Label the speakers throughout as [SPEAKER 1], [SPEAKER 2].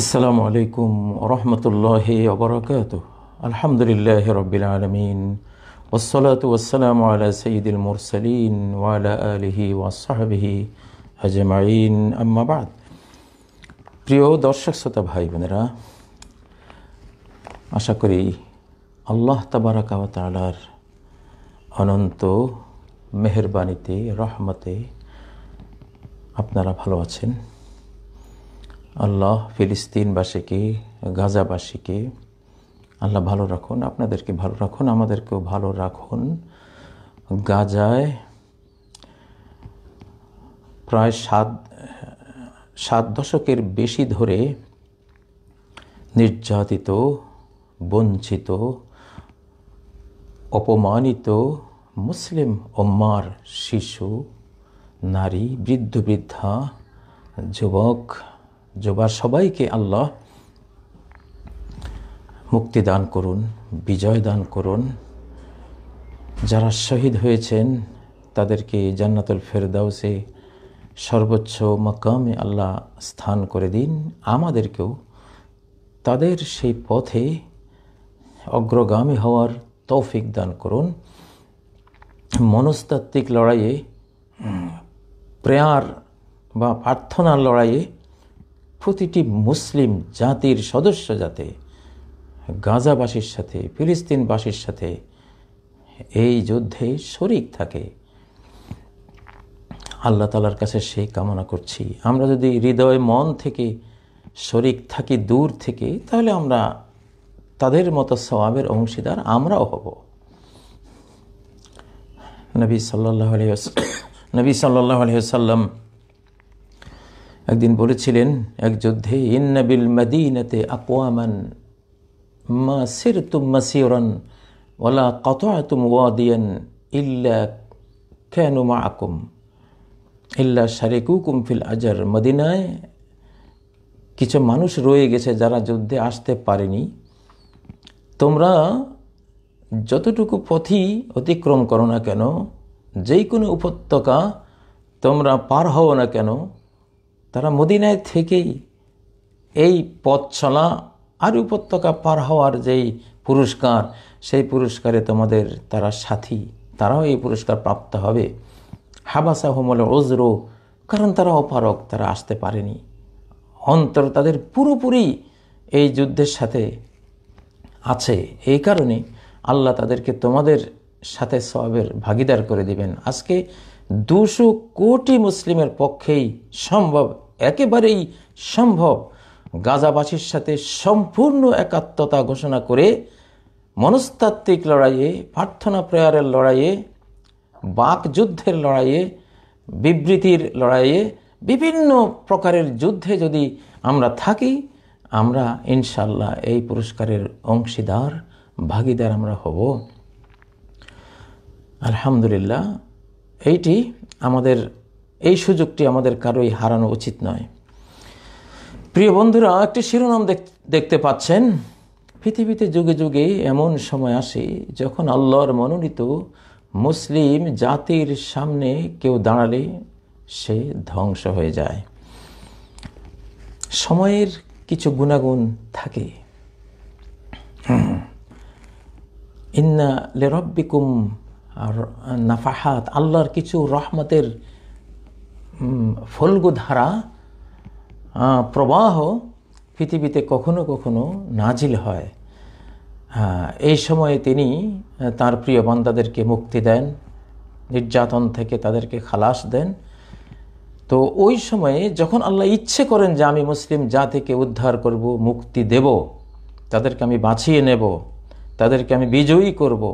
[SPEAKER 1] আসসালামু আলাইকুম রহমতুল্লাহ অবরকাত আলহামদুলিল্লাহ রবিল আলমিন ওসলাত ওসালাম আলা সঈদুল মুরসলিন ওয়ালা আলহি ওয়াসাহাবিহি আজমাইন আম্মাবাদ প্রিয় দর্শক শ্রোতা ভাই বোনেরা আশা করি আল্লাহ তাবারাকালার অনন্ত মেহরবানিতে রহমতে আপনারা ভালো আছেন আল্লাহ ফিলিস্তিনবাসীকে গাজাবাসীকে আল্লাহ ভালো রাখুন আপনাদেরকে ভালো রাখুন আমাদেরকেও ভালো রাখুন গাজায় প্রায় সাত সাত দশকের বেশি ধরে নির্যাতিত বঞ্চিত অপমানিত মুসলিম ওম্মার শিশু নারী বৃদ্ধ বৃদ্ধা যুবক জোবার সবাইকে আল্লাহ মুক্তি দান করুন বিজয় দান করুন যারা শহীদ হয়েছেন তাদেরকে জান্নাতুল ফেরদাউসে সর্বোচ্চ মকামে আল্লাহ স্থান করে দিন আমাদেরকেও তাদের সেই পথে অগ্রগামী হওয়ার তৌফিক দান করুন মনস্তাত্ত্বিক লড়াইয়ে প্রেয়ার বা প্রার্থনার লড়াইয়ে প্রতিটি মুসলিম জাতির সদস্য যাতে গাজাবাসীর সাথে ফিলিস্তিনবাসীর সাথে এই যুদ্ধে শরিক থাকে আল্লাহ তালার কাছে সেই কামনা করছি আমরা যদি হৃদয় মন থেকে শরিক থাকি দূর থেকে তাহলে আমরা তাদের মতো স্বভাবের অংশীদার আমরাও হব নবী সাল্লাহ নবী সাল্লাহ আলহ সাল্লাম একদিন বলেছিলেন এক যুদ্ধে ইন্নাবিল মাদিনাতে আকোয়ামান মা সির তুম মাসিওরান ওলা কত তুম ওয়াদিয়ান ইল্লা কেন মা আকুম ইল্লা কু কুমফিল আজার মদিনায় কিছু মানুষ রয়ে গেছে যারা যুদ্ধে আসতে পারেনি তোমরা যতটুকু পথই অতিক্রম করো না কেন যেই কোনো উপত্যকা তোমরা পার হও না কেন তারা মদিনায় থেকেই এই পথ চলা আর উপত্যকা পার হওয়ার যেই পুরস্কার সেই পুরস্কারে তোমাদের তারা সাথী তারাও এই পুরস্কার প্রাপ্ত হবে হাবাসা হোমল ওজরো কারণ তারা অপারক তারা আসতে পারেনি অন্তর তাদের পুরোপুরি এই যুদ্ধের সাথে আছে এই কারণে আল্লাহ তাদেরকে তোমাদের সাথে সবের ভাগিদার করে দিবেন আজকে দুশো কোটি মুসলিমের পক্ষেই সম্ভব একেবারেই সম্ভব গাজাবাসীর সাথে সম্পূর্ণ একাত্মতা ঘোষণা করে মনস্তাত্ত্বিক লড়াইয়ে প্রার্থনা প্রেয়ারের লড়াইয়ে বাক যুদ্ধের লড়াইয়ে বিবৃতির লড়াইয়ে বিভিন্ন প্রকারের যুদ্ধে যদি আমরা থাকি আমরা ইনশাল্লাহ এই পুরস্কারের অংশীদার ভাগিদার আমরা হব আলহামদুলিল্লাহ এইটি আমাদের এই সুযোগটি আমাদের কারোই হারানো উচিত নয় প্রিয় বন্ধুরা একটি শিরোনাম দেখতে পাচ্ছেন পৃথিবীতে যুগে যুগে এমন সময় আসে যখন আল্লাহর মনোনীত মুসলিম জাতির সামনে কেউ দাঁড়ালে সে ধ্বংস হয়ে যায় সময়ের কিছু গুণাগুণ থাকে ইন্না লেরব্বিকুম আর নাফাহাত আল্লাহর কিছু রহমতের ফল্গুধারা প্রবাহ পৃথিবীতে কখনো কখনো নাজিল হয় এই সময়ে তিনি তার প্রিয় বান্দাদেরকে মুক্তি দেন নির্যাতন থেকে তাদেরকে খালাস দেন তো ওই সময়ে যখন আল্লাহ ইচ্ছে করেন যে আমি মুসলিম জাতিকে উদ্ধার করব মুক্তি দেব তাদেরকে আমি বাঁচিয়ে নেব তাদেরকে আমি বিজয়ী করব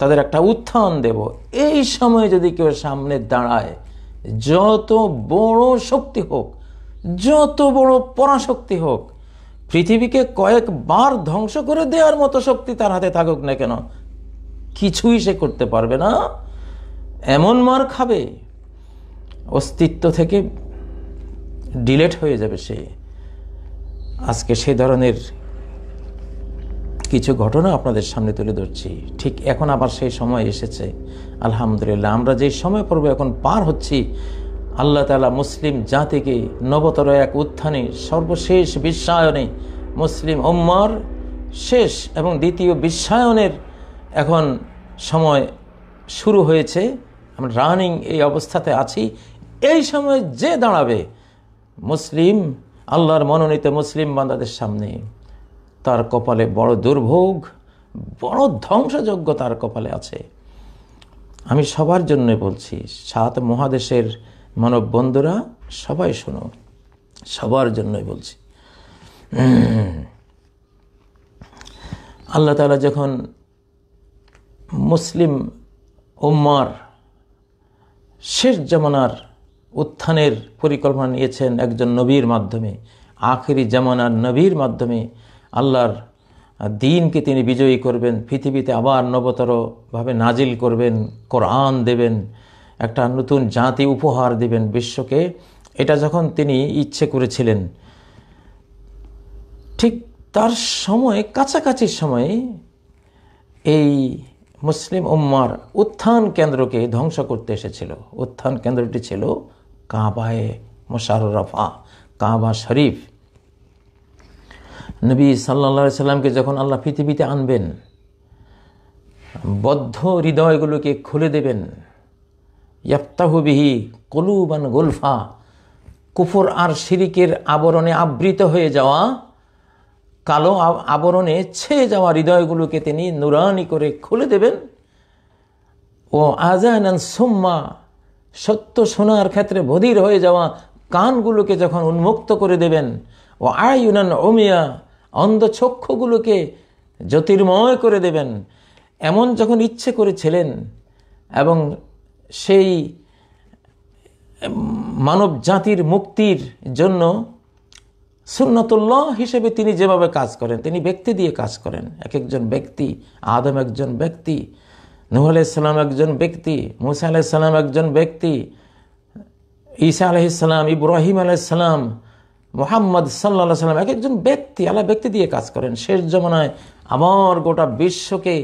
[SPEAKER 1] তাদের একটা উত্থান দেব এই সময়ে যদি কেউ সামনে দাঁড়ায় যত বড় শক্তি হোক যত বড় পরাশক্তি হোক পৃথিবীকে কয়েকবার ধ্বংস করে দেওয়ার মতো শক্তি তার হাতে থাকুক না কেন কিছুই সে করতে পারবে না এমন মার খাবে অস্তিত্ব থেকে ডিলেট হয়ে যাবে সে আজকে সে ধরনের কিছু ঘটনা আপনাদের সামনে তুলে ধরছি ঠিক এখন আবার সেই সময় এসেছে আলহামদুলিল্লাহ আমরা যে সময় পর্ব এখন পার হচ্ছি আল্লাহ তালা মুসলিম জাতিকে নবতর এক উত্থানে সর্বশেষ বিশ্বায়নে মুসলিম ওম্মর শেষ এবং দ্বিতীয় বিশ্বায়নের এখন সময় শুরু হয়েছে আমরা রানিং এই অবস্থাতে আছি এই সময় যে দাঁড়াবে মুসলিম আল্লাহর মনোনীত মুসলিম বান্দাদের সামনে তার কপালে বড় দুর্ভোগ বড় ধ্বংসযোগ্য তার কপালে আছে আমি সবার জন্য বলছি সাত মহাদেশের মানব বন্ধুরা সবাই শোনো সবার জন্যই বলছি আল্লাহ তালা যখন মুসলিম উম্মার শেষ জমানার উত্থানের পরিকল্পনা নিয়েছেন একজন নবীর মাধ্যমে আখেরি জমানার নবীর মাধ্যমে আল্লাহর দিনকে তিনি বিজয়ী করবেন পৃথিবীতে আবার নবতরভাবে নাজিল করবেন কোরআন দেবেন একটা নতুন জাতি উপহার দিবেন বিশ্বকে এটা যখন তিনি ইচ্ছে করেছিলেন ঠিক তার সময়ে কাছাকাছি সময়ে এই মুসলিম উম্মার উত্থান কেন্দ্রকে ধ্বংস করতে এসেছিল উত্থান কেন্দ্রটি ছিল কাবায়ে মোশারফা কাবা শরীফ নবী সাল্লা সাল্লামকে যখন আল্লাহ পৃথিবীতে আনবেন বদ্ধ হৃদয়গুলোকে খুলে দেবেন ইয়াপ্তাহবিহি কলুবান গোলফা কুফর আর শিরিকের আবরণে আবৃত হয়ে যাওয়া কালো আবরণে ছেয়ে যাওয়া হৃদয়গুলোকে তিনি নুরানি করে খুলে দেবেন ও আজানান সোম্মা সত্য শোনার ক্ষেত্রে বধির হয়ে যাওয়া কানগুলোকে যখন উন্মুক্ত করে দেবেন ও আয়ুনান ওমিয়া অন্ধচক্ষুগুলোকে জ্যোতির্ময় করে দেবেন এমন যখন ইচ্ছে করেছিলেন এবং সেই মানব জাতির মুক্তির জন্য সুন্নতুল্লাহ হিসেবে তিনি যেভাবে কাজ করেন তিনি ব্যক্তি দিয়ে কাজ করেন এক একজন ব্যক্তি আদম একজন ব্যক্তি নুহ আলাইসাল্লাম একজন ব্যক্তি মুসা আলাইসাল্লাম একজন ব্যক্তি ঈসা আলাইসাল্লাম ইব্রাহিম আলাইসাল্লাম মোহাম্মদ সাল্লা সাল্লাম এক একজন ব্যক্তি আল্লাহ ব্যক্তি দিয়ে কাজ করেন শেষ জমানায় আমার গোটা বিশ্বকে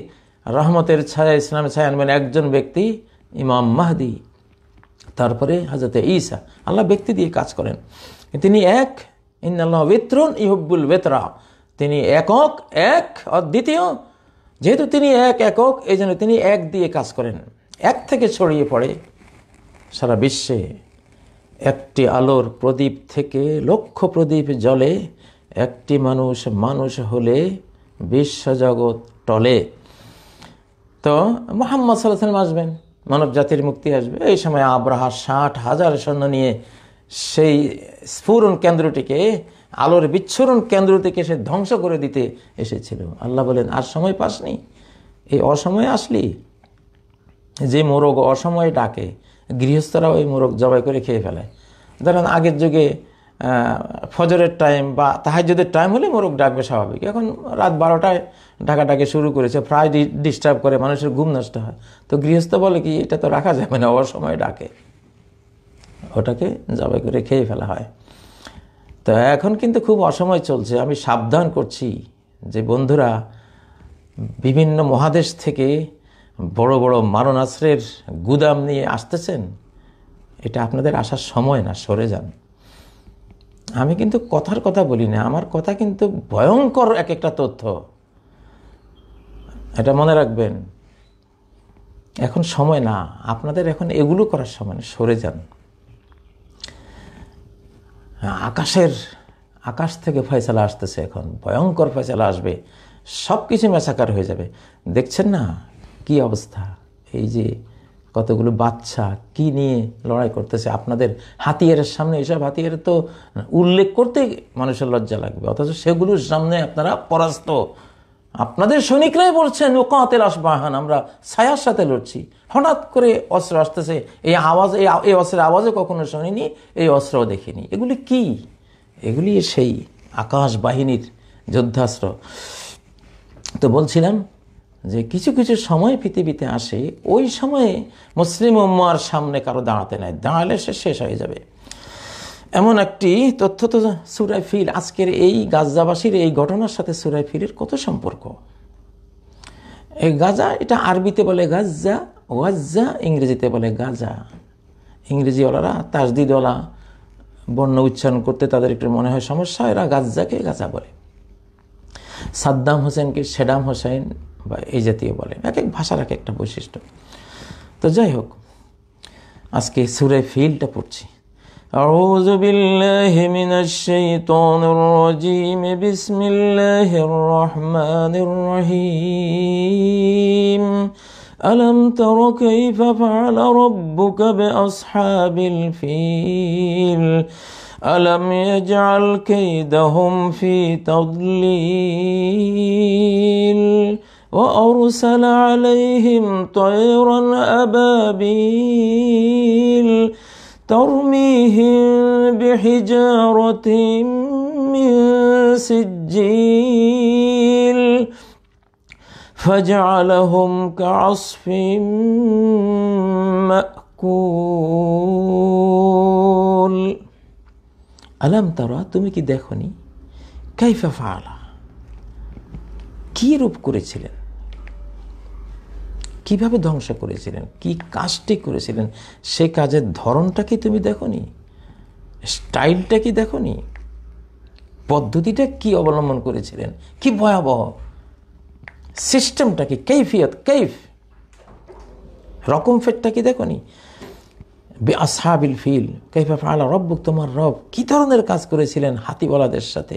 [SPEAKER 1] রহমতের ছায়া ইসলামের ছায়া আনবেন একজন ব্যক্তি ইমাম মাহদি তারপরে হাজরতে ঈসা আল্লাহ ব্যক্তি দিয়ে কাজ করেন তিনি এক ইন্দাল্লাহ বেত্রন ইহব্বুল বেতরা তিনি একক এক অদ্বিতীয় যেহেতু তিনি এক একক এই তিনি এক দিয়ে কাজ করেন এক থেকে ছড়িয়ে পড়ে সারা বিশ্বে একটি আলোর প্রদীপ থেকে লক্ষ প্রদীপ জলে একটি মানুষ মানুষ হলে বিশ্বজগৎ টলে তো মোহাম্মদ সাল্লাম আসবেন মানব জাতির মুক্তি আসবে এই সময় আব্রাহা ষাট হাজার সৈন্য নিয়ে সেই স্ফুরণ কেন্দ্রটিকে আলোর বিচ্ছুরণ কেন্দ্রটিকে সে ধ্বংস করে দিতে এসেছিল আল্লাহ বলেন আর সময় পাসনি এই অসময়ে আসলি যে মোরগ অসময়ে ডাকে গৃহস্থরা ওই মোরগ জবাই করে খেয়ে ফেলে ধরেন আগের যুগে ফজরের টাইম বা যদি টাইম হলে মোরগ ডাকবে স্বাভাবিক এখন রাত বারোটায় ডাকে শুরু করেছে প্রায় ডিস্টার্ব করে মানুষের ঘুম নষ্ট হয় তো গৃহস্থ বলে কি এটা তো রাখা যাবে না সময় ডাকে ওটাকে জবাই করে খেয়ে ফেলা হয় তো এখন কিন্তু খুব অসময় চলছে আমি সাবধান করছি যে বন্ধুরা বিভিন্ন মহাদেশ থেকে বড় বড় মারণাস্ত্রের গুদাম নিয়ে আসতেছেন এটা আপনাদের আসার সময় না সরে যান আমি কিন্তু কথার কথা বলি না আমার কথা কিন্তু ভয়ঙ্কর এক একটা তথ্য এটা মনে রাখবেন এখন সময় না আপনাদের এখন এগুলো করার সময় না সরে যান হ্যাঁ, আকাশের আকাশ থেকে ফয়সালা আসতেছে এখন ভয়ঙ্কর ফয়সালা আসবে সব কিছু মেসাকার হয়ে যাবে দেখছেন না কি অবস্থা এই যে কতগুলো বাচ্চা কি নিয়ে লড়াই করতেছে আপনাদের হাতিয়ারের সামনে এসব হাতিয়ার তো উল্লেখ করতে মানুষের লজ্জা লাগবে অথচ সেগুলোর সামনে আপনারা পরাস্ত আপনাদের সৈনিকরাই বলছেন ও কাঁতের আসবাহান আমরা ছায়ার সাথে লড়ছি হঠাৎ করে অস্ত্র আসতেছে এই আওয়াজ এই অস্ত্রের আওয়াজও কখনো শুনিনি এই অস্ত্রও দেখিনি এগুলি কি এগুলি সেই আকাশ বাহিনীর যুদ্ধাস্ত্র তো বলছিলাম যে কিছু কিছু সময় পৃথিবীতে আসে ওই সময়ে মুসলিম উম্মার সামনে কারো দাঁড়াতে নেয় দাঁড়ালে সে শেষ হয়ে যাবে এমন একটি তথ্য তো সুরাই ফির আজকের এই গাজাবাসীর এই ঘটনার সাথে সুরাই ফিরের কত সম্পর্ক এই গাজা এটা আরবিতে বলে গাজ্জা ওয়াজ্জা ইংরেজিতে বলে গাজা ইংরেজিওয়ালারা তাজদিদওয়ালা বর্ণ উচ্চারণ করতে তাদের একটু মনে হয় সমস্যা এরা গাজ্জাকে গাজা বলে সাদ্দাম হোসেনকে সেডাম হোসেন বা এই জাতীয় বলে এক এক ভাষার এক একটা বৈশিষ্ট্য তো যাই হোক আজকে সুরে ফিলটা পড়ছি أعوذ بالله من الشيطان الرجيم بسم الله الرحمن الرحيم ألم تر كيف فعل ربك بأصحاب الفيل ألم يجعل كيدهم في تضليل وأرسل عليهم طيرا أبابيل ترميهم بحجارة من سجيل فجعلهم كعصف مأكول ألم ترى তুমি কি كيف فعل ফালা কি রূপ কিভাবে ধ্বংস করেছিলেন কি কাজটি করেছিলেন সে কাজের ধরনটা কি তুমি দেখো নি স্টাইলটা কি দেখো নি পদ্ধতিটা কি অবলম্বন করেছিলেন কি ভয়াবহ সিস্টেমটা কি কেইফিয়ত কেইফ রকম ফেটটা কি দেখো নি আসহাবিল ফিল কেইফা ফালা রব্বুক তোমার রব কি ধরনের কাজ করেছিলেন হাতিবলাদের সাথে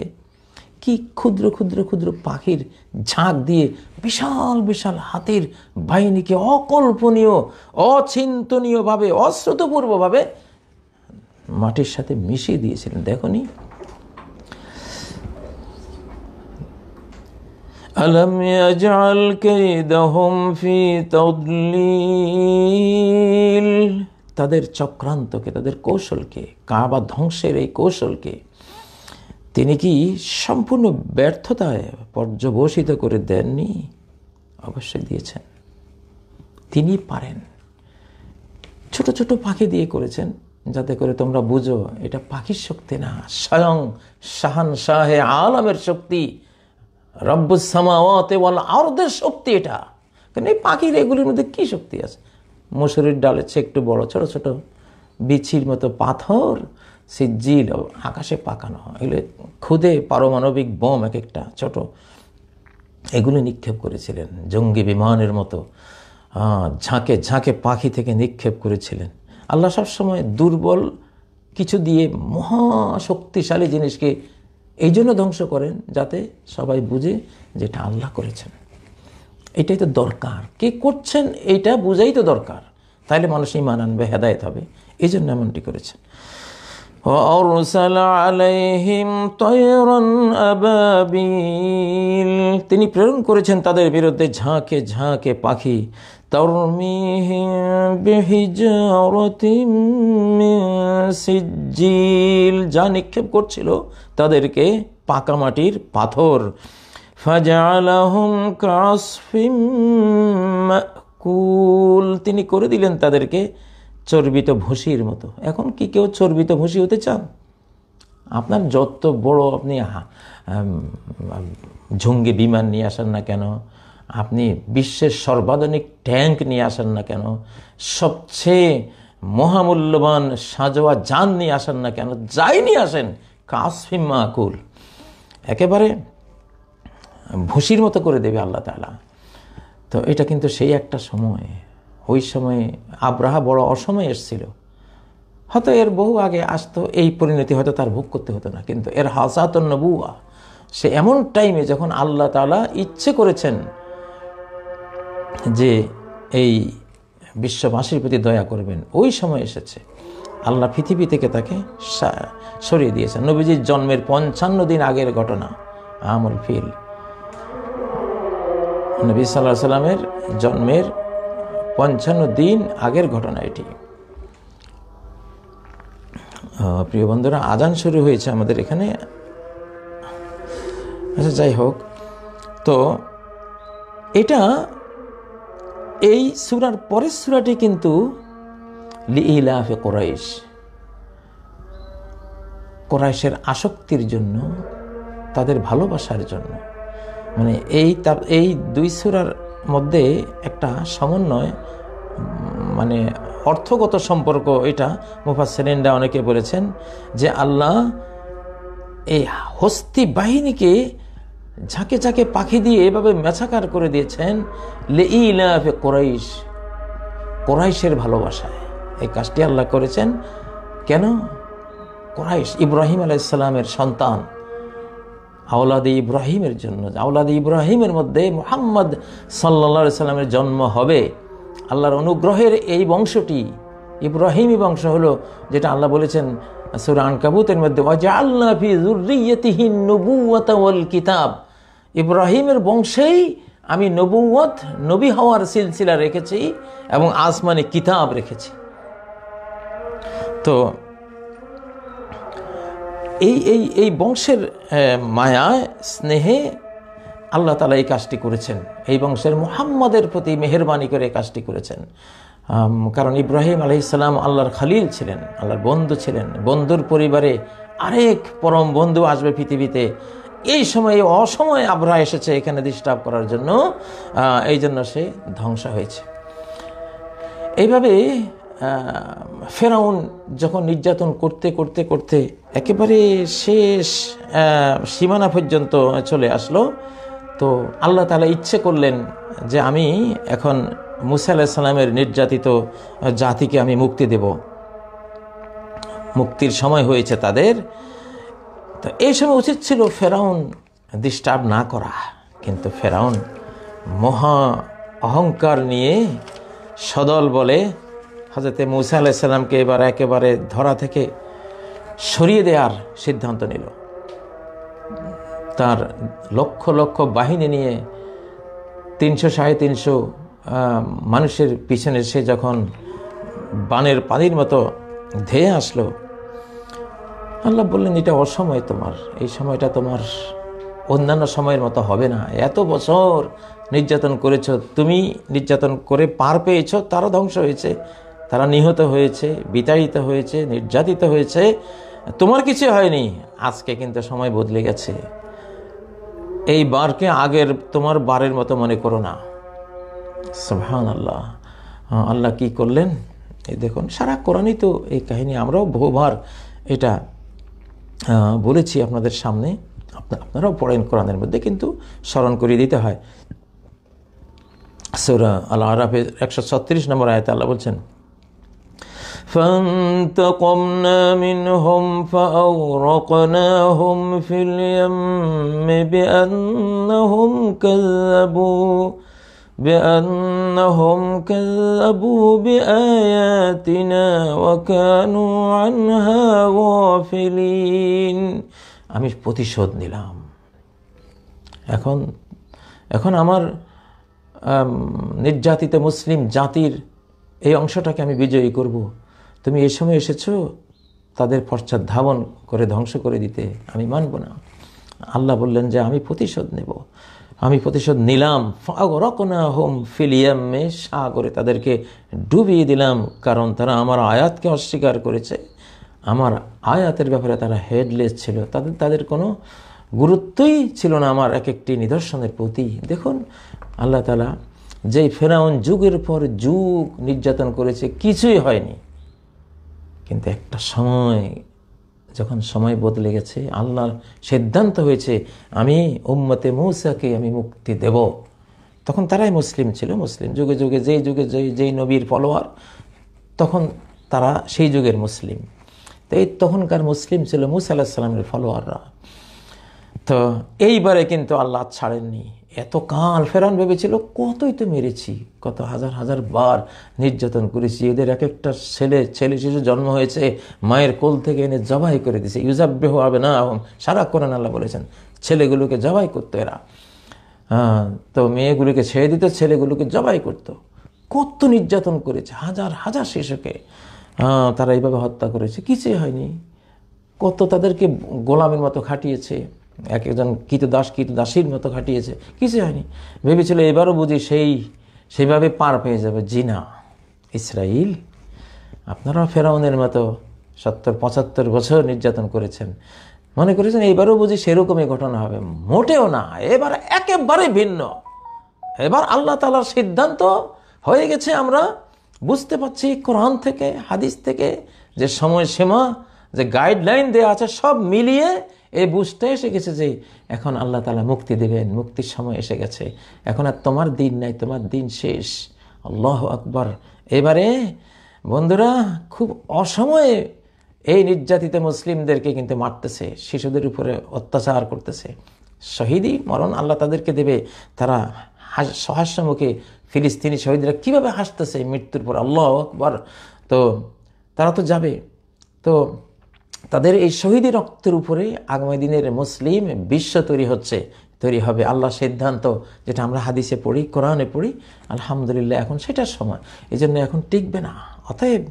[SPEAKER 1] কি ক্ষুদ্র ক্ষুদ্র ক্ষুদ্র পাখির ঝাঁক দিয়ে বিশাল বিশাল হাতির বাহিনীকে অকল্পনীয় অচিন্তনীয়ভাবে অশ্রুতপূর্বভাবে মাটির সাথে মিশিয়ে দিয়েছিলেন দেখনি ألم يجعل كيدهم في তাদের চক্রান্তকে তাদের কৌশলকে কাবা ধ্বংসের এই কৌশলকে তিনি কি সম্পূর্ণ ব্যর্থতায় পর্যবসিত করে দেননি অবশ্যই দিয়েছেন তিনি পারেন ছোট ছোট পাখি দিয়ে করেছেন যাতে করে তোমরা বুঝো এটা পাখির শক্তি না স্বয়ং শাহান শাহে আলমের শক্তি রব্বুসামাওয়াতে বল আরদের শক্তি এটা কারণ এই পাখির এগুলির মধ্যে কী শক্তি আছে মুসুরির চেয়ে একটু বড় ছোট ছোট বিছির মতো পাথর সিজিল আকাশে পাকানো হয় এগুলো খুদে পারমাণবিক বোম এক একটা ছোট এগুলো নিক্ষেপ করেছিলেন জঙ্গি বিমানের মতো ঝাঁকে ঝাঁকে পাখি থেকে নিক্ষেপ করেছিলেন আল্লাহ সবসময় দুর্বল কিছু দিয়ে মহাশক্তিশালী জিনিসকে এই জন্য ধ্বংস করেন যাতে সবাই বুঝে যেটা আল্লাহ করেছেন এটাই তো দরকার কে করছেন এটা বুঝাই তো দরকার তাহলে মানুষই মান আনবে হেদায়ত হবে এই জন্য এমনটি করেছেন তিনি প্রেরণ করেছেন তাদের বিরুদ্ধে ঝাঁকে ঝাঁকে পাখি সিজিল যা নিক্ষেপ করছিল তাদেরকে পাকা মাটির পাথর তিনি করে দিলেন তাদেরকে চর্বিত ভুসির মতো এখন কি কেউ চর্বিত ভুসি হতে চান আপনার যত বড় আপনি ঝুঙ্গি বিমান নিয়ে আসেন না কেন আপনি বিশ্বের সর্বাধুনিক ট্যাঙ্ক নিয়ে আসেন না কেন সবচেয়ে মহামূল্যবান সাজোয়া যান নিয়ে আসেন না কেন যাই নিয়ে আসেন কাশিমা আকুল একেবারে ভুসির মতো করে দেবে আল্লাহ তালা তো এটা কিন্তু সেই একটা সময় ওই সময়ে আব্রাহা বড় অসময়ে এসছিল হয়তো এর বহু আগে আসতো এই পরিণতি হয়তো তার ভোগ করতে হতো না কিন্তু এর হাসাতন নবুয়া সে এমন টাইমে যখন আল্লাহ তালা ইচ্ছে করেছেন যে এই বিশ্ববাসীর প্রতি দয়া করবেন ওই সময় এসেছে আল্লাহ পৃথিবী থেকে তাকে সরিয়ে দিয়েছেন নবীজির জন্মের পঞ্চান্ন দিন আগের ঘটনা আমল ফিল নবী সাল্লাহ সাল্লামের জন্মের পঞ্চান্ন দিন আগের ঘটনা এটি প্রিয় বন্ধুরা আজান শুরু হয়েছে আমাদের এখানে আচ্ছা যাই হোক তো এটা এই সুরার পরের সুরাটি কিন্তু লিলাফে কোরাইশ কোরাইশের আসক্তির জন্য তাদের ভালোবাসার জন্য মানে এই তার এই দুই সুরার মধ্যে একটা সমন্বয় মানে অর্থগত সম্পর্ক এটা মুফাসেরিনরা অনেকে বলেছেন যে আল্লাহ এই হস্তি বাহিনীকে ঝাঁকে ঝাঁকে পাখি দিয়ে এভাবে মেছাকার করে দিয়েছেন লে ইলাফে কোরাইশ কোরাইশের ভালোবাসায় এই কাজটি আল্লাহ করেছেন কেন কোরাইশ ইব্রাহিম আলাইসাল্লামের সন্তান আউলাদি ইব্রাহিমের জন্য আউলাদি ইব্রাহিমের মধ্যে মোহাম্মদ সাল্লা সাল্লামের জন্ম হবে আল্লাহর অনুগ্রহের এই বংশটি ইব্রাহিমী বংশ হলো যেটা আল্লাহ বলেছেন সুরান কাবুতের মধ্যে কিতাব ইব্রাহিমের বংশেই আমি নবুয়ত নবী হওয়ার সিলসিলা রেখেছি এবং আসমানে কিতাব রেখেছি তো এই এই এই বংশের মায়ায় স্নেহে আল্লাহ তালা এই কাজটি করেছেন এই বংশের মুহাম্মদের প্রতি মেহরবানি করে কাজটি করেছেন কারণ ইব্রাহিম আলহিসাল্লাম আল্লাহর খালিল ছিলেন আল্লাহর বন্ধু ছিলেন বন্ধুর পরিবারে আরেক পরম বন্ধু আসবে পৃথিবীতে এই সময়ে অসময়ে আবরা এসেছে এখানে ডিস্টার্ব করার জন্য এই জন্য সে ধ্বংস হয়েছে এইভাবে ফেরাউন যখন নির্যাতন করতে করতে করতে একেবারে শেষ সীমানা পর্যন্ত চলে আসলো তো আল্লাহ তালা ইচ্ছে করলেন যে আমি এখন মুসা আলাহিসাল্লামের নির্যাতিত জাতিকে আমি মুক্তি দেব মুক্তির সময় হয়েছে তাদের তো এই সময় উচিত ছিল ফেরাউন ডিস্টার্ব না করা কিন্তু ফেরাউন মহা অহংকার নিয়ে সদল বলে হজরতে মৌসা আলাইসাল্লামকে এবার একেবারে ধরা থেকে সরিয়ে দেওয়ার সিদ্ধান্ত নিল তার লক্ষ লক্ষ বাহিনী নিয়ে তিনশো সাড়ে তিনশো মানুষের পিছনে সে যখন বানের পানির মতো ধেয়ে আসলো আল্লাহ বললেন এটা অসময় তোমার এই সময়টা তোমার অন্যান্য সময়ের মতো হবে না এত বছর নির্যাতন করেছ তুমি নির্যাতন করে পার পেয়েছ তারও ধ্বংস হয়েছে তারা নিহত হয়েছে বিতাড়িত হয়েছে নির্যাতিত হয়েছে তোমার কিছু হয়নি আজকে কিন্তু সময় বদলে গেছে এই বারকে আগের তোমার বারের মতো মনে করো না সোহান আল্লাহ আল্লাহ কি করলেন এই দেখুন সারা কোরআনই তো এই কাহিনী আমরাও বহুবার এটা বলেছি আপনাদের সামনে আপনারাও পড়েন কোরআনের মধ্যে কিন্তু স্মরণ করিয়ে দিতে হয় সৌরা আল্লাহ আরাফের একশো ছত্রিশ নম্বর আয়তা আল্লাহ বলছেন فانتقمنا منهم فأغرقناهم في اليم بأنهم كذبوا بأنهم كذبوا بآياتنا وكانوا عنها غافلين আমি প্রতিশোধ নিলাম এখন এখন আমার নির্যাতিত মুসলিম জাতির এই অংশটাকে আমি বিজয়ী করবো তুমি এ সময় এসেছো তাদের পশ্চাৎ ধাবন করে ধ্বংস করে দিতে আমি মানব না আল্লাহ বললেন যে আমি প্রতিশোধ নেব আমি প্রতিশোধ নিলাম রকনা হোম ফিলিয়ামে সাগরে তাদেরকে ডুবিয়ে দিলাম কারণ তারা আমার আয়াতকে অস্বীকার করেছে আমার আয়াতের ব্যাপারে তারা হেডলেস ছিল তাদের তাদের কোনো গুরুত্বই ছিল না আমার এক একটি নিদর্শনের প্রতি দেখুন আল্লাহ তালা যেই ফেরাউন যুগের পর যুগ নির্যাতন করেছে কিছুই হয়নি কিন্তু একটা সময় যখন সময় বদলে গেছে আল্লাহর সিদ্ধান্ত হয়েছে আমি উম্মতে মৌসাকে আমি মুক্তি দেব তখন তারাই মুসলিম ছিল মুসলিম যুগে যুগে যেই যুগে যেই নবীর ফলোয়ার তখন তারা সেই যুগের মুসলিম তো এই তখনকার মুসলিম ছিল মুসা আল্লাহ সাল্লামের ফলোয়াররা তো এইবারে কিন্তু আল্লাহ ছাড়েননি এত কাল ফেরান ভেবেছিল কতই তো মেরেছি কত হাজার হাজার বার নির্যাতন করেছি এদের এক একটা ছেলে ছেলে শিশু জন্ম হয়েছে মায়ের কোল থেকে এনে জবাই করে দিছে ইউজাব্যহ হবে না এবং সারা কোরআন আল্লাহ বলেছেন ছেলেগুলোকে জবাই করতো এরা তো মেয়েগুলোকে ছেড়ে দিত ছেলেগুলোকে জবাই করত। কত নির্যাতন করেছে হাজার হাজার শিশুকে তারা এইভাবে হত্যা করেছে কিছুই হয়নি কত তাদেরকে গোলামের মতো খাটিয়েছে এক একজন কীতদাস দাসীর মতো খাটিয়েছে কিছু হয়নি ভেবেছিল এবারও বুঝি সেই সেইভাবে পার পেয়ে যাবে জিনা ইসরাইল আপনারাও ফেরাউনের মতো সত্তর পঁচাত্তর বছর নির্যাতন করেছেন মনে করেছেন এবারও বুঝি সেরকমই ঘটনা হবে মোটেও না এবার একেবারে ভিন্ন এবার আল্লাহ তালার সিদ্ধান্ত হয়ে গেছে আমরা বুঝতে পারছি কোরআন থেকে হাদিস থেকে যে সময়সীমা যে গাইডলাইন দেওয়া আছে সব মিলিয়ে এই বুঝতে এসে গেছে যে এখন আল্লাহ তালা মুক্তি দেবেন মুক্তির সময় এসে গেছে এখন আর তোমার দিন নাই তোমার দিন শেষ আল্লাহ আকবর এবারে বন্ধুরা খুব অসময়ে এই নির্যাতিত মুসলিমদেরকে কিন্তু মারতেছে শিশুদের উপরে অত্যাচার করতেছে শহীদই মরণ আল্লাহ তাদেরকে দেবে তারা সহাস্য মুখে ফিলিস্তিনি শহীদরা কিভাবে হাসতেছে মৃত্যুর পর আল্লাহ আকবর তো তারা তো যাবে তো তাদের এই শহীদ রক্তের উপরে আগামী দিনের মুসলিম বিশ্ব তৈরি হচ্ছে তৈরি হবে আল্লাহ সিদ্ধান্ত যেটা আমরা হাদিসে পড়ি কোরআনে পড়ি আলহামদুলিল্লাহ এখন সেটার সময় এই জন্য এখন টিকবে না অতএব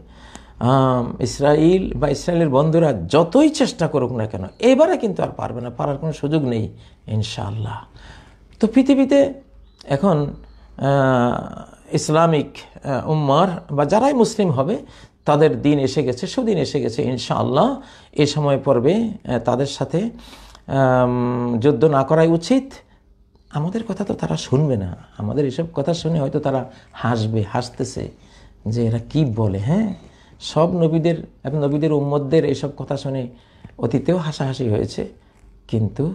[SPEAKER 1] ইসরায়েল বা ইসরায়েলের বন্ধুরা যতই চেষ্টা করুক না কেন এবারে কিন্তু আর পারবে না পারার কোনো সুযোগ নেই ইনশাআল্লাহ তো পৃথিবীতে এখন ইসলামিক উম্মার বা যারাই মুসলিম হবে তাদের দিন এসে গেছে সুদিন এসে গেছে ইনশাআল্লাহ এ সময় পর্বে তাদের সাথে যুদ্ধ না করাই উচিত আমাদের কথা তো তারা শুনবে না আমাদের এসব কথা শুনে হয়তো তারা হাসবে হাসতেছে যে এরা কি বলে হ্যাঁ সব নবীদের নবীদের উম্মদদের এসব কথা শুনে অতীতেও হাসাহাসি হয়েছে কিন্তু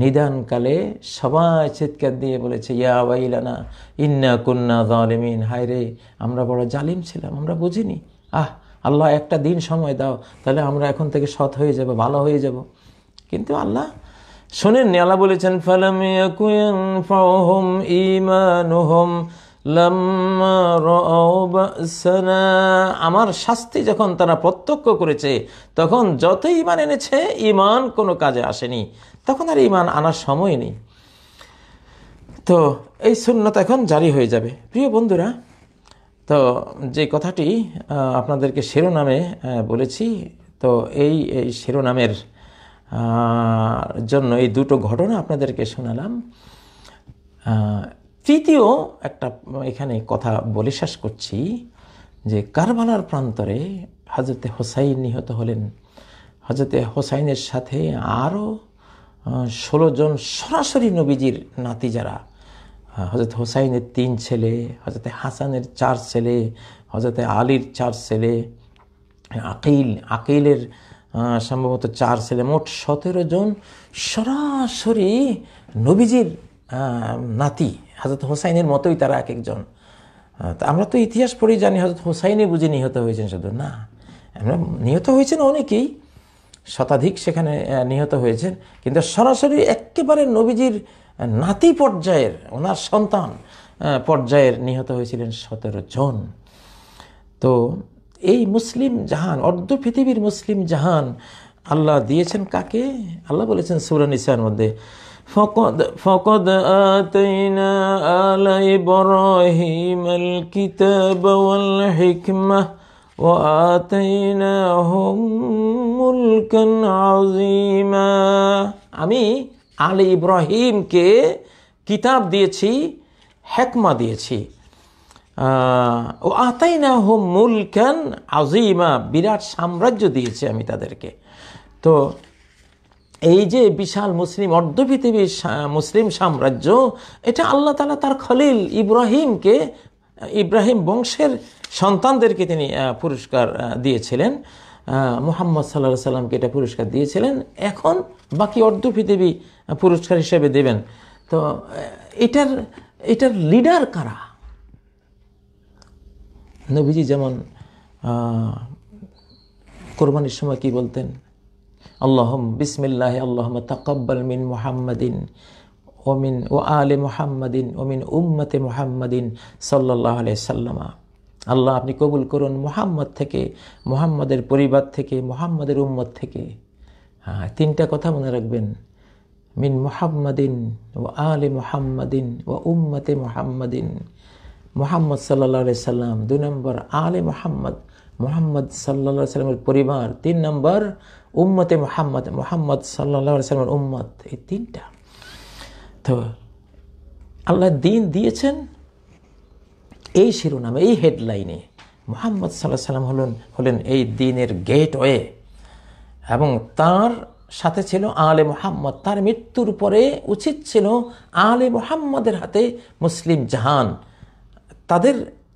[SPEAKER 1] নিদানকালে সবাই চিৎকার দিয়ে বলেছে ইয়া ওয়াইলানা ইন্না দলেমিন হায় রে আমরা বড় জালিম ছিলাম আমরা বুঝিনি আহ আল্লাহ একটা দিন সময় দাও তাহলে আমরা এখন থেকে সৎ হয়ে যাব ভালো হয়ে যাব কিন্তু আল্লাহ শোনেন আল্লাহ বলেছেন ফালাম আমার শাস্তি যখন তারা প্রত্যক্ষ করেছে তখন যত ইমান এনেছে ইমান কোনো কাজে আসেনি তখন আর ইমান আনার সময় নেই তো এই শূন্যতা এখন জারি হয়ে যাবে প্রিয় বন্ধুরা তো যে কথাটি আপনাদেরকে শিরোনামে বলেছি তো এই এই শিরোনামের জন্য এই দুটো ঘটনা আপনাদেরকে শোনালাম তৃতীয় একটা এখানে কথা বলে শেষ করছি যে কারবালার প্রান্তরে হজরতে হোসাইন নিহত হলেন হজরতে হোসাইনের সাথে আরও ষোলো জন সরাসরি নবীজির নাতি যারা হজরত হ্যাঁ, হোসাইনের তিন ছেলে হজরতে হাসানের চার ছেলে হজরতে আলীর চার ছেলে আকিল আকিলের সম্ভবত চার ছেলে মোট সতেরো জন সরাসরি নবীজির নাতি হজরত হোসাইনের মতোই তারা এক একজন তা আমরা তো ইতিহাস পড়েই জানি হজরত হোসাইনে বুঝে নিহত হয়েছেন শুধু না আমরা নিহত হয়েছেন অনেকেই শতাধিক সেখানে নিহত হয়েছেন কিন্তু সরাসরি একেবারে নবীজির নাতি পর্যায়ের ওনার সন্তান পর্যায়ের নিহত হয়েছিলেন সতেরো জন তো এই মুসলিম জাহান অর্ধ পৃথিবীর মুসলিম জাহান আল্লাহ দিয়েছেন কাকে আল্লাহ বলেছেন ইসার মধ্যে ফকদ فقد আমি আলে ইব্রাহিমকে কিতাব দিয়েছি হেকমা দিয়েছি ও আতাই না হোম মুলকান আজিমা বিরাট সাম্রাজ্য দিয়েছি আমি তাদেরকে তো এই যে বিশাল মুসলিম অর্ধ পৃথিবীর মুসলিম সাম্রাজ্য এটা আল্লাহ তালা তার খলিল ইব্রাহিমকে ইব্রাহিম বংশের সন্তানদেরকে তিনি পুরস্কার দিয়েছিলেন মোহাম্মদ সাল্লাহ সাল্লামকে এটা পুরস্কার দিয়েছিলেন এখন বাকি অর্ধ পৃথিবী পুরস্কার হিসেবে দেবেন তো এটার এটার লিডার কারা নবীজি যেমন কোরবানির সময় কি বলতেন আল্লাহ বিসমিল্লাহ আল্লাহম তাকব্বাল মিন মোহাম্মদিন ওমিন ও আলে মোহাম্মদিন ওমিন উম্মতে মোহাম্মদিন সাল্লাহ আলিয়া সাল্লামা আল্লাহ আপনি কবুল করুন মোহাম্মদ থেকে মোহাম্মদের পরিবার থেকে মোহাম্মদের উম্মত থেকে হ্যাঁ তিনটা কথা মনে রাখবেন মিন মোহাম্মদিন ও আলে মোহাম্মদিন ও উম্মতে মোহাম্মদিন মোহাম্মদ সাল্লা সাল্লাম দু নম্বর আলে মোহাম্মদ মোহাম্মদ সাল্লা সাল্লামের পরিবার তিন নম্বর উম্মতে মোহাম্মদ মোহাম্মদ সাল্লা সাল্লামের উম্মত এই তিনটা তো আল্লাহ দিন দিয়েছেন এই শিরোনামে এই হেডলাইনে মোহাম্মদ সাল্লাহ সাল্লাম হলেন হলেন এই দিনের গেটওয়ে এবং তার সাথে ছিল আলে মোহাম্মদ তার মৃত্যুর পরে উচিত ছিল আলে মোহাম্মদের হাতে মুসলিম জাহান তাদের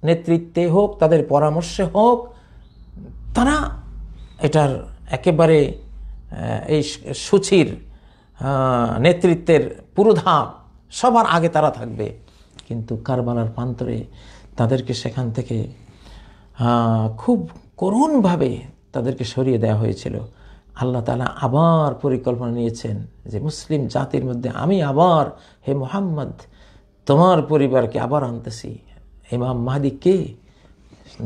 [SPEAKER 1] নেতৃত্বে হোক তাদের পরামর্শে হোক তারা এটার একেবারে এই সূচির নেতৃত্বের পুরোধা সবার আগে তারা থাকবে কিন্তু কারবালার প্রান্তরে তাদেরকে সেখান থেকে খুব করুণভাবে তাদেরকে সরিয়ে দেওয়া হয়েছিল আল্লাহ তালা আবার পরিকল্পনা নিয়েছেন যে মুসলিম জাতির মধ্যে আমি আবার হে মোহাম্মদ তোমার পরিবারকে আবার আনতেছি ইমাম মাহাদি কে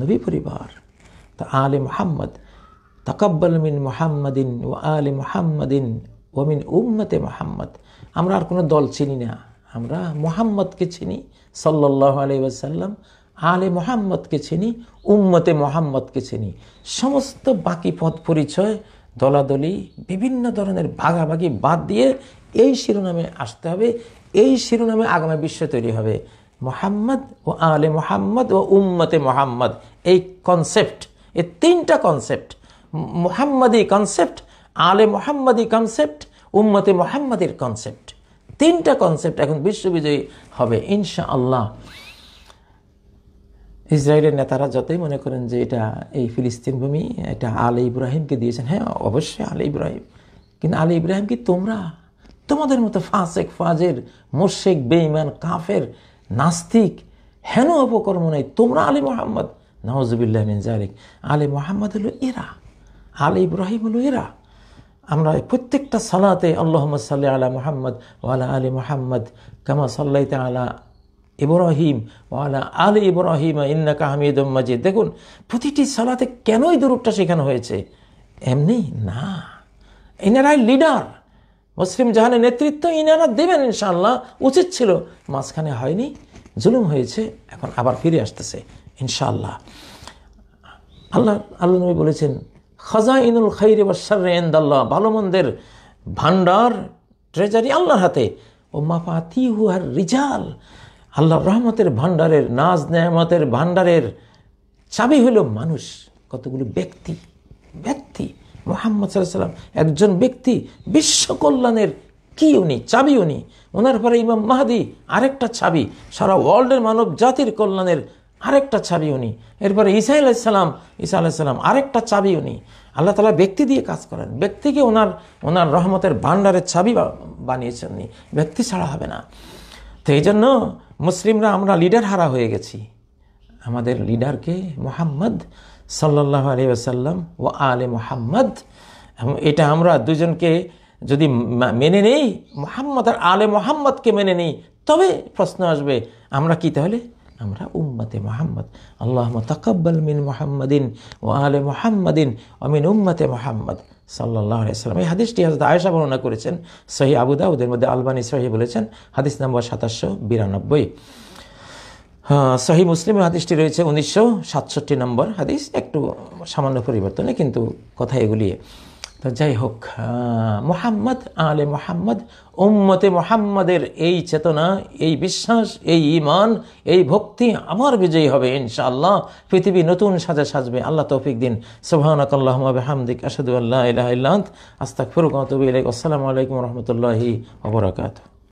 [SPEAKER 1] নবী পরিবার তা আলে মোহাম্মদ তাকাব্বাল মিন মোহাম্মদিন ও আলে মোহাম্মদিন মিন উম্মতে মোহাম্মদ আমরা আর কোনো দল চিনি না আমরা মোহাম্মদকে চিনি সাল্লাহ আলি ওয়াসাল্লাম আলে মোহাম্মদকে চিনি উম্মতে মোহাম্মদকে চিনি সমস্ত বাকি পথ পরিচয় দলাদলি বিভিন্ন ধরনের ভাগাভাগি বাদ দিয়ে এই শিরোনামে আসতে হবে এই শিরোনামে আগামী বিশ্ব তৈরি হবে মোহাম্মদ ও আলে মোহাম্মদ ও উম্মতে মোহাম্মদ এই কনসেপ্ট এই তিনটা কনসেপ্ট মোহাম্মদী কনসেপ্ট আলে মোহাম্মদী কনসেপ্ট উম্মতে মোহাম্মদের কনসেপ্ট তিনটা কনসেপ্ট এখন বিশ্ববিজয়ী হবে ইনশা আল্লাহ ইসরায়েলের নেতারা যতই মনে করেন যে এটা এই ফিলিস্তিন ভূমি এটা আলী ইব্রাহিমকে দিয়েছেন হ্যাঁ অবশ্যই আলী ইব্রাহিম কিন্তু আলী ইব্রাহিম কি তোমরা তোমাদের মতো ফাঁসেক ফাজের মোর্শেক বেঈমান কাফের নাস্তিক হেন অপকর্ম নেই তোমরা আলী মোহাম্মদ নওয়াজুবিল্লাহ মিন জারিক আলী মোহাম্মদ হলো এরা আলী ইব্রাহিম হলো এরা আমরা প্রত্যেকটা সালাতে আল্লাহ সাল্লাহ আলা মোহাম্মদ ওয়ালা আলী মোহাম্মদ কামা সাল্লাইতে আলা ইব্রাহিম ওয়ালা আল ইব্রাহিম ইন্না কাহমিদ মাজিদ দেখুন প্রতিটি সালাতে কেন এই সেখানে হয়েছে এমনি না এনারাই লিডার মুসলিম জাহানের নেতৃত্ব ইনারা দেবেন ইনশাল্লাহ উচিত ছিল মাঝখানে হয়নি জুলুম হয়েছে এখন আবার ফিরে আসতেছে ইনশাল্লাহ আল্লাহ আল্লাহ নবী বলেছেন খাজা ইনুল খাইরে সার এন্দাল্লাহ ভালো মন্দের ভাণ্ডার ট্রেজারি আল্লাহর হাতে ও মাফা তিহু আর রিজাল আল্লাহ রহমতের ভাণ্ডারের নাজ নেহমতের ভান্ডারের চাবি হইল মানুষ কতগুলো ব্যক্তি ব্যক্তি মোহাম্মদ সাল্লাম একজন ব্যক্তি বিশ্বকল্যাণের কি উনি চাবি উনি ওনার পরে ইমাম মাহাদি আরেকটা চাবি সারা ওয়ার্ল্ডের মানব জাতির কল্যাণের আরেকটা চাবি উনি এরপরে ইসা আলাইসাল্লাম ইসা আলাইসাল্লাম আরেকটা চাবি উনি আল্লাহ তালা ব্যক্তি দিয়ে কাজ করেন ব্যক্তিকে ওনার ওনার রহমতের ভাণ্ডারের চাবি বানিয়েছেন ব্যক্তি ছাড়া হবে না তো এই জন্য মুসলিমরা আমরা লিডার হারা হয়ে গেছি আমাদের লিডারকে মোহাম্মদ সাল্লাহ আলী আসাল্লাম ও আলে মোহাম্মদ এটা আমরা দুজনকে যদি মেনে নেই মোহাম্মদ আর আলে মোহাম্মদকে মেনে নেই তবে প্রশ্ন আসবে আমরা কি তাহলে আমরা উম্মতে মোহাম্মদ আল্লাহ তাকাব্বাল মিন মোহাম্মদিন ও আলে মোহাম্মদিন অমিন উম্মতে মোহাম্মদ সাল্লাহ সাল্লাম এই হাদিসটি হাজরত আয়সা বর্ণনা করেছেন সহি ওদের মধ্যে আলবানি সহি বলেছেন হাদিস নম্বর সাতাশশো বিরানব্বই হ্যাঁ, সহি মুসলিম হাদিসটি রয়েছে উনিশশো সাতষট্টি নম্বর হাদিস একটু সামান্য পরিবর্তনে কিন্তু কথা এগুলিয়ে তো যাই হোক মোহাম্মদ আলে মোহাম্মদ উম্মতে মোহাম্মদের এই চেতনা এই বিশ্বাস এই ইমান এই ভক্তি আমার বিজয়ী হবে ইনশাআল্লাহ পৃথিবী নতুন সাজে সাজবে আল্লাহ তৌফিক দিন সোহানিক আসাদুল্লাহ আস্তাক ফরুক আসসালামু আলাইকুম রহমতুল্লাহ ওবরাকাতু